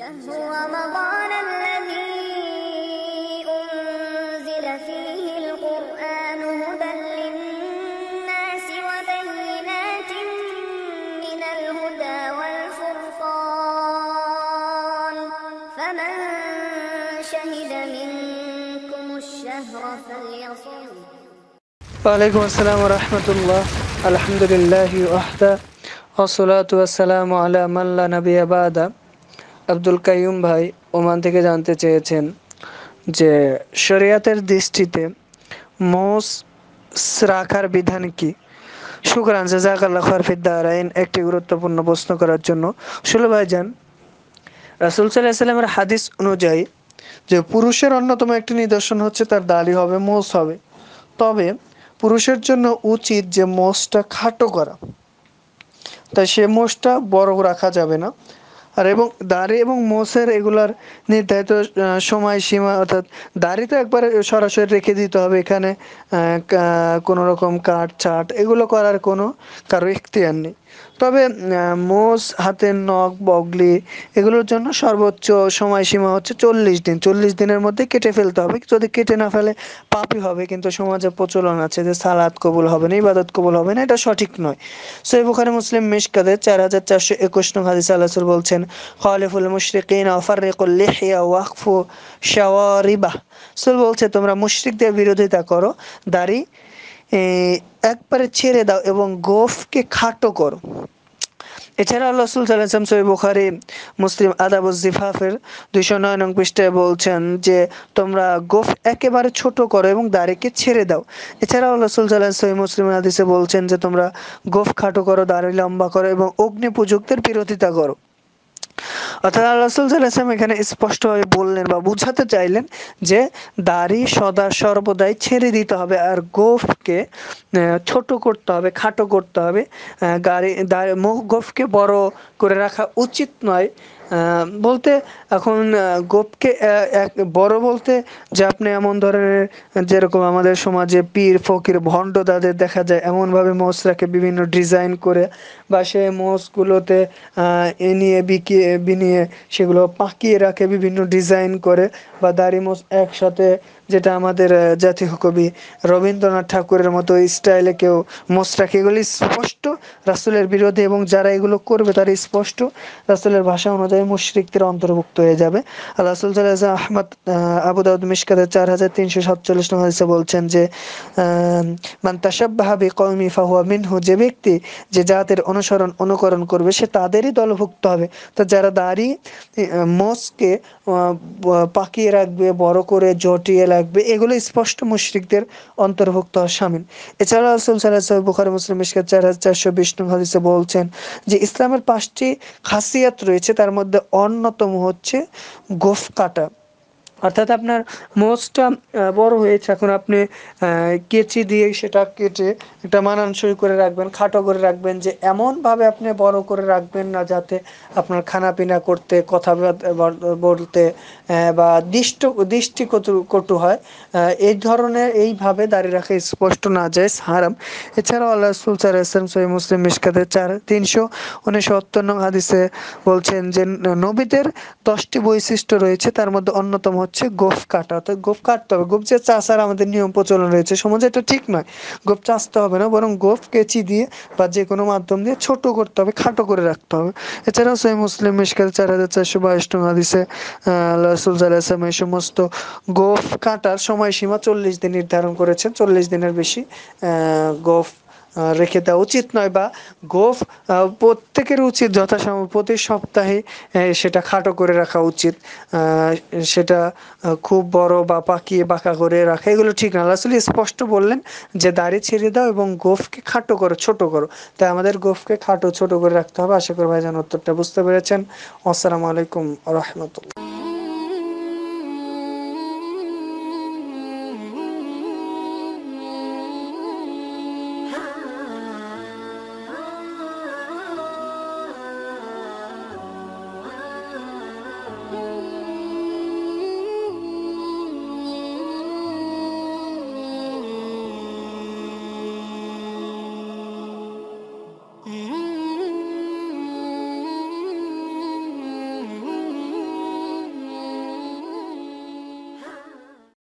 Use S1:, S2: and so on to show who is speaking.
S1: شهر رمضان الذي أنزل فيه القرآن هدى للناس وبينات من الهدى والفرقان فمن شهد منكم الشهر فليصوم وعليكم السلام ورحمة الله الحمد لله وحده والصلاة والسلام على من لا نبي بعده আব্দুল কাইয়ুম ভাই ওমান থেকে জানতে চেয়েছেন যে শরিয়াতের দৃষ্টিতে মোস রাখার বিধান কি শুকরান জাজাকাল্লা খরফিদ্দারাইন একটি গুরুত্বপূর্ণ প্রশ্ন করার জন্য ভাই যান রাসুল সাল্লাহামের হাদিস অনুযায়ী যে পুরুষের অন্যতম একটি নিদর্শন হচ্ছে তার দাড়ি হবে মোষ হবে তবে পুরুষের জন্য উচিত যে মোষটা খাটো করা তাই সে মোষটা বড় রাখা যাবে না আর এবং দাড়ি এবং মোষের এগুলার নির্ধারিত সময়সীমা অর্থাৎ দাড়ি তো একবার সরাসরি রেখে দিতে হবে এখানে কোনো রকম কাট ছাট এগুলো করার কোনো কারো ইখতিয়ার নেই তবে মোষ হাতের নখ বগলি এগুলোর জন্য সর্বোচ্চ সময়সীমা হচ্ছে চল্লিশ দিন চল্লিশ দিনের মধ্যে কেটে ফেলতে হবে যদি কেটে না ফেলে পাপি হবে কিন্তু সমাজে প্রচলন আছে যে সালাদ কবুল হবে না ইবাদত কবুল হবে না এটা সঠিক নয় সো খানে মুসলিম মিশকাদের চার হাজার চারশো একুশ নং হাদিস আল্লাহ বলছেন খালিফুল মুশরিকিন অফারিকুল ওয়াকফু শাওয়ারিবাহ সুল বলছে তোমরা মুশরিকদের বিরোধিতা করো দাড়ি একবারে ছেড়ে দাও এবং গোফকে খাটো করো এছাড়া আল্লাহ রসুল সাল্লাম সহি বুখারি মুসলিম আদাবুজিফাফের দুইশো নয় নং পৃষ্ঠায় বলছেন যে তোমরা গোফ একেবারে ছোট করো এবং দাড়িকে ছেড়ে দাও এছাড়া আল্লাহ রসুল সাল্লাহ মুসলিম আদিসে বলছেন যে তোমরা গোফ খাটো করো দাঁড়ি লম্বা করো এবং অগ্নি পুজুকদের বিরোধিতা করো অর্থাৎ আল্লাহ রসুলাম এখানে স্পষ্টভাবে বললেন বা বুঝাতে চাইলেন যে দাড়ি সদা সর্বদাই ছেড়ে দিতে হবে আর গোফকে ছোট করতে হবে খাটো করতে হবে গাড়ি গোফকে বড় করে রাখা উচিত নয় বলতে এখন গোপকে এক বড় বলতে যে আপনি এমন ধরনের যেরকম আমাদের সমাজে পীর ফকির ভণ্ড তাদের দেখা যায় এমনভাবে রাখে বিভিন্ন ডিজাইন করে বা সে মোসগুলোতে এ নিয়ে বিকিয়ে বিনিয়ে সেগুলো পাকিয়ে রাখে বিভিন্ন ডিজাইন করে বা দাড়ি মোস একসাথে যেটা আমাদের জাতীয় কবি রবীন্দ্রনাথ ঠাকুরের মতো স্টাইলে কেউ মোচ রাখে এগুলি স্পষ্ট রাসুলের বিরোধী এবং যারা এগুলো করবে তারা স্পষ্ট রাসুলের ভাষা অনুযায়ী মুশরিকদের অন্তর্ভুক্ত হয়ে যাবে আর রাসুল সাল্লাহ আহমদ আবু দাউদ মিশকাতে চার হাজার তিনশো সাতচল্লিশ নম্বর বলছেন যে মানে তাসাব্বাহাবি কৌমি ফাহুয়া মিনহু যে ব্যক্তি যে জাতের অনুসরণ অনুকরণ করবে সে তাদেরই দলভুক্ত হবে তো যারা দাঁড়িয়ে মোষকে পাকিয়ে রাখবে বড় করে জটিয়ে রাখবে এগুলো স্পষ্ট মুশরিকদের অন্তর্ভুক্ত সামিল এছাড়া রাসুল সাল্লাহ বুখার বুখারি মুসলিম ইসকার চার হাজার চারশো বিষ্ণু হাদিসে বলছেন যে ইসলামের পাঁচটি খাসিয়াত রয়েছে তার মধ্যে অন্যতম হচ্ছে গোফ কাটা অর্থাৎ আপনার মোচটা বড় হয়েছে এখন আপনি কেচি দিয়ে সেটা কেটে একটা মানানসই করে রাখবেন খাটো করে রাখবেন যে এমনভাবে আপনি বড় করে রাখবেন না যাতে আপনার খানাপিনা করতে কথা বলতে বা দৃষ্ট দৃষ্টি কটু হয় এই ধরনের এইভাবে দাঁড়িয়ে রাখে স্পষ্ট না যায় হারাম এছাড়াও আল্লাহ রসুল সার ইসলাম সহি মুসলিম মিসকাতে চার তিনশো উনিশশো নং হাদিসে বলছেন যে নবীদের দশটি বৈশিষ্ট্য রয়েছে তার মধ্যে অন্যতম হচ্ছে গোফ কাটা অর্থাৎ গোফ কাটতে হবে গোফ যে চাষ আর আমাদের নিয়ম প্রচলন রয়েছে সমাজে এটা ঠিক নয় গোফ চাষতে হবে না বরং গোফ কেচি দিয়ে বা যে কোনো মাধ্যম দিয়ে ছোট করতে হবে খাটো করে রাখতে হবে এছাড়াও সেই মুসলিম মিশকাল চার হাজার চারশো বাইশ টঙ্গা দিছে রসুল এই সমস্ত গোফ কাটার সময়সীমা চল্লিশ দিন নির্ধারণ করেছেন চল্লিশ দিনের বেশি গোফ রেখে দেওয়া উচিত নয় বা গোফ প্রত্যেকের উচিত যথাসময় প্রতি সপ্তাহে সেটা খাটো করে রাখা উচিত সেটা খুব বড় বা পাকিয়ে বাঁকা করে রাখা এগুলো ঠিক না আসলে স্পষ্ট বললেন যে দাড়ি ছেড়ে দাও এবং গোফকে খাটো করো ছোট করো তাই আমাদের গোফকে খাটো ছোট করে রাখতে হবে আশা করি যেন উত্তরটা বুঝতে পেরেছেন আসসালামু আলাইকুম রহমতুল্লাহ